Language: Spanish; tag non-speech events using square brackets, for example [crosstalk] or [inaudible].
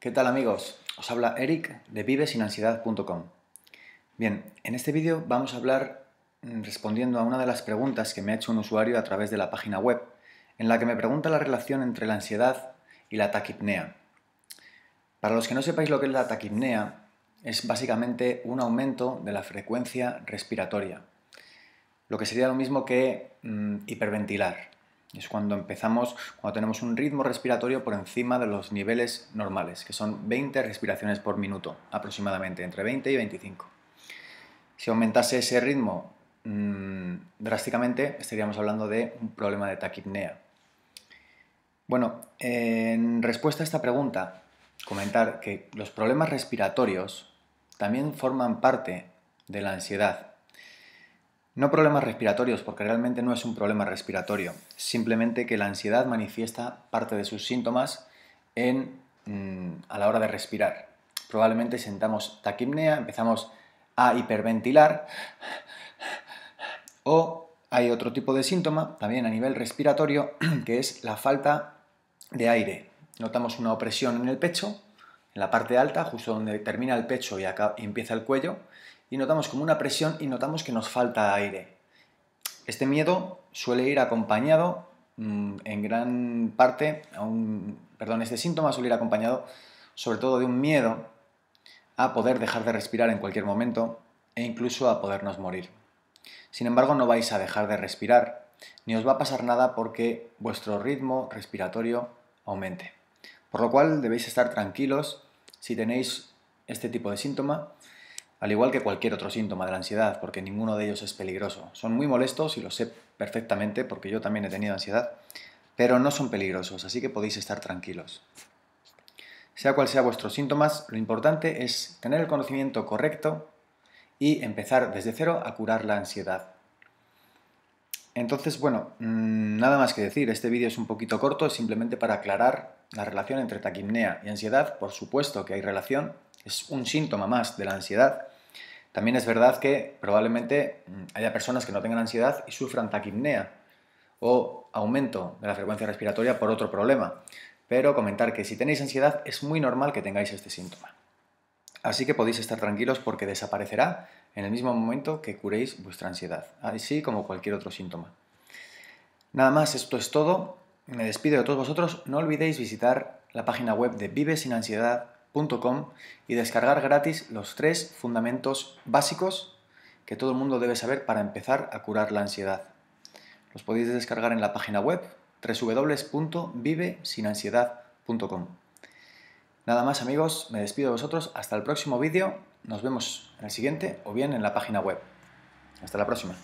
¿Qué tal amigos? Os habla Eric de vivesinansiedad.com. Bien, en este vídeo vamos a hablar mm, respondiendo a una de las preguntas que me ha hecho un usuario a través de la página web, en la que me pregunta la relación entre la ansiedad y la taquipnea. Para los que no sepáis lo que es la taquipnea, es básicamente un aumento de la frecuencia respiratoria, lo que sería lo mismo que mm, hiperventilar. Es cuando empezamos, cuando tenemos un ritmo respiratorio por encima de los niveles normales, que son 20 respiraciones por minuto aproximadamente, entre 20 y 25. Si aumentase ese ritmo mm, drásticamente, estaríamos hablando de un problema de taquipnea. Bueno, en respuesta a esta pregunta, comentar que los problemas respiratorios también forman parte de la ansiedad no problemas respiratorios, porque realmente no es un problema respiratorio, simplemente que la ansiedad manifiesta parte de sus síntomas mm, a la hora de respirar. Probablemente sentamos taquipnea, empezamos a hiperventilar o hay otro tipo de síntoma también a nivel respiratorio [clears throat] que es la falta de aire. Notamos una opresión en el pecho, en la parte alta, justo donde termina el pecho y empieza el cuello, y notamos como una presión y notamos que nos falta aire. Este miedo suele ir acompañado mm, en gran parte, a un, perdón, este síntoma suele ir acompañado sobre todo de un miedo a poder dejar de respirar en cualquier momento e incluso a podernos morir. Sin embargo, no vais a dejar de respirar, ni os va a pasar nada porque vuestro ritmo respiratorio aumente. Por lo cual debéis estar tranquilos si tenéis este tipo de síntoma al igual que cualquier otro síntoma de la ansiedad, porque ninguno de ellos es peligroso. Son muy molestos y lo sé perfectamente porque yo también he tenido ansiedad, pero no son peligrosos, así que podéis estar tranquilos. Sea cual sea vuestros síntomas, lo importante es tener el conocimiento correcto y empezar desde cero a curar la ansiedad. Entonces, bueno, mm, nada más que decir, este vídeo es un poquito corto, es simplemente para aclarar la relación entre taquimnea y ansiedad, por supuesto que hay relación, es un síntoma más de la ansiedad. También es verdad que probablemente mm, haya personas que no tengan ansiedad y sufran taquipnea o aumento de la frecuencia respiratoria por otro problema. Pero comentar que si tenéis ansiedad es muy normal que tengáis este síntoma. Así que podéis estar tranquilos porque desaparecerá en el mismo momento que curéis vuestra ansiedad, así como cualquier otro síntoma. Nada más, esto es todo. Me despido de todos vosotros. No olvidéis visitar la página web de vive sin ansiedad y descargar gratis los tres fundamentos básicos que todo el mundo debe saber para empezar a curar la ansiedad. Los podéis descargar en la página web www.vivesinansiedad.com. Nada más amigos, me despido de vosotros, hasta el próximo vídeo, nos vemos en el siguiente o bien en la página web. Hasta la próxima.